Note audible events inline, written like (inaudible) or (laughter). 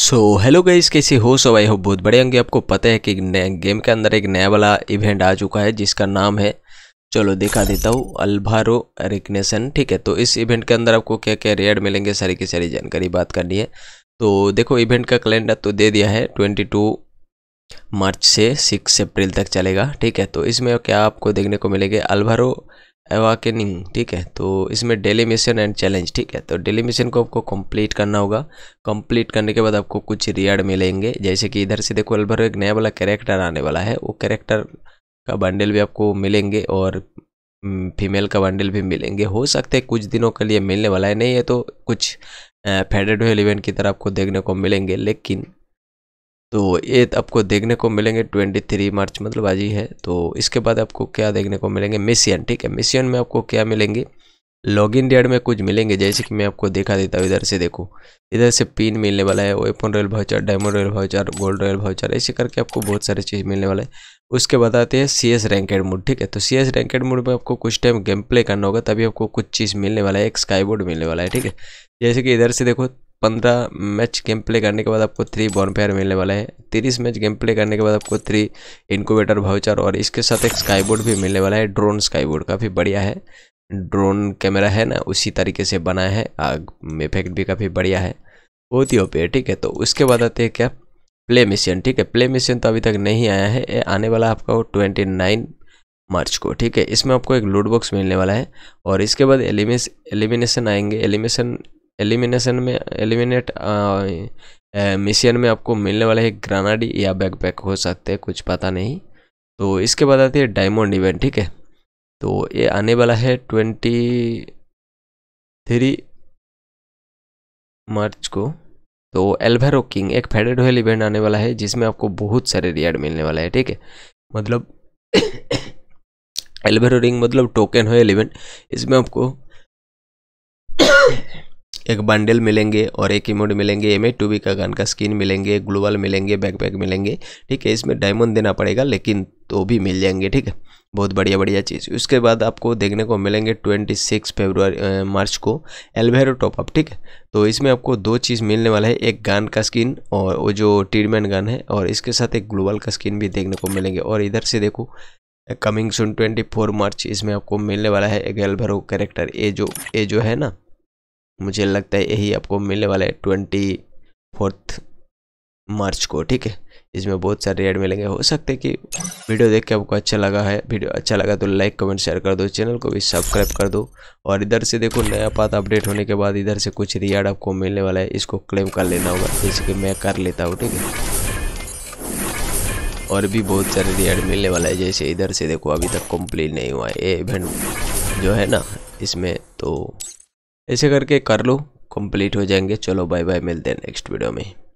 so hello guys कैसे हो सब आई हो बहुत बड़े होंगे आपको पता है कि गेम के अंदर एक नया वाला इवेंट आ चुका है जिसका नाम है चलो दिखा देता हूँ अल्भारो रिकनेसन ठीक है तो इस इवेंट के अंदर आपको क्या क्या रेड मिलेंगे सारी की सारी जानकारी बात करनी है तो देखो इवेंट का कैलेंडर तो दे दिया है ट्वेंटी टू मार्च से सिक्स अप्रैल तक चलेगा ठीक है तो इसमें क्या आपको देखने को मिलेगा अल्भारो अवाकनिंग ठीक है तो इसमें डेली मिशन एंड चैलेंज ठीक है तो डेली मिशन को आपको कंप्लीट करना होगा कंप्लीट करने के बाद आपको कुछ रियाड मिलेंगे जैसे कि इधर से देखो अलभर एक नया वाला कैरेक्टर आने वाला है वो कैरेक्टर का बंडल भी आपको मिलेंगे और फीमेल हम्म, का बंडल भी मिलेंगे हो सकते हैं कुछ दिनों के लिए मिलने वाला है नहीं है तो कुछ फेडेड इवेंट की तरह आपको देखने को मिलेंगे लेकिन तो ये तो आपको देखने को मिलेंगे 23 मार्च मतलब आज ही है तो इसके बाद आपको क्या देखने को मिलेंगे मिसियन ठीक है मिसियन में आपको क्या मिलेंगे इन डेड में कुछ मिलेंगे जैसे कि मैं आपको देखा देता हूँ इधर से देखो इधर से पिन मिलने वाला है weapon royal voucher diamond royal voucher gold royal voucher ऐसे करके आपको बहुत सारे चीज़ मिलने वाला है उसके बाद आते हैं सी एस रैंकेड मूड ठीक है तो सी एस रैंकेड मूड में आपको कुछ टाइम गेम प्ले करना होगा तभी आपको कुछ चीज़ मिलने वाला है एक स्काई बोर्ड मिलने वाला है ठीक है जैसे कि इधर से देखो पंद्रह मैच गेम प्ले करने के बाद आपको थ्री बॉनफेयर मिलने वाला है तीस मैच गेम प्ले करने के बाद आपको थ्री इनक्यूबेटर भाउचर और इसके साथ एक स्काईबोर्ड भी मिलने वाला है ड्रोन स्काईबोर्ड काफ़ी बढ़िया है ड्रोन कैमरा है ना उसी तरीके से बना है आग इफेक्ट भी काफ़ी बढ़िया है बहुत ही ओपी है ठीक है तो उसके बाद आते हैं क्या प्ले मिशन ठीक है प्ले मिशन तो अभी तक नहीं आया है ये आने वाला आपका ट्वेंटी नाइन मार्च को ठीक है इसमें आपको एक लूट बॉक्स मिलने वाला है और इसके बाद एलिमेस एलिमिनेशन आएंगे एलिमिनेशन एलिमिनेशन में एलिमिनेट मिशन में आपको मिलने वाला है ग्रानाडी या बैकपैक हो सकते हैं कुछ पता नहीं तो इसके बाद आती है डायमंड इवेंट ठीक है तो ये आने वाला है ट्वेंटी थ्री मार्च को तो एल्वेरो किंग एक फेडेड हुए इवेंट आने वाला है जिसमें आपको बहुत सारे रियाड मिलने वाला है ठीक है मतलब (coughs) एल्भेरो रिंग मतलब टोकन हुए इवेंट इसमें आपको एक बंडल मिलेंगे और एक इमोड मिलेंगे एम ए टू बी का गन का स्किन मिलेंगे ग्लोबल मिलेंगे बैकपैक मिलेंगे ठीक है इसमें डायमंड देना पड़ेगा लेकिन तो भी मिल जाएंगे ठीक है बहुत बढ़िया बढ़िया चीज़ उसके बाद आपको देखने को मिलेंगे ट्वेंटी सिक्स फेब्रुआरी मार्च को एल्वेरो टॉपअप ठीक है तो इसमें आपको दो चीज़ मिलने वाला है एक गन का स्किन और वो जो ट्रीटमेंट गन है और इसके साथ एक ग्लोबल का स्किन भी देखने को मिलेंगे और इधर से देखो coming soon twenty four March इसमें आपको मिलने वाला है एक एल्वेरो कैरेक्टर ए जो ए जो है ना मुझे लगता है यही आपको मिलने वाला है ट्वेंटी फोर्थ मार्च को ठीक है इसमें बहुत सारे रेड मिलेंगे हो सकते हैं कि वीडियो देख के आपको अच्छा लगा है वीडियो अच्छा लगा तो लाइक कमेंट शेयर कर दो चैनल को भी सब्सक्राइब कर दो और इधर से देखो नया पात अपडेट होने के बाद इधर से कुछ रियाड आपको मिलने वाला है इसको क्लेम कर लेना होगा जैसे कि मैं कर लेता हूँ ठीक है और भी बहुत सारे रियाड मिलने वाला है जैसे इधर से देखो अभी तक कम्प्लीट नहीं हुआ है ये इवेंट जो है ना इसमें तो ऐसे करके कर लो कंप्लीट हो जाएंगे चलो बाय बाय मिलते हैं नेक्स्ट वीडियो में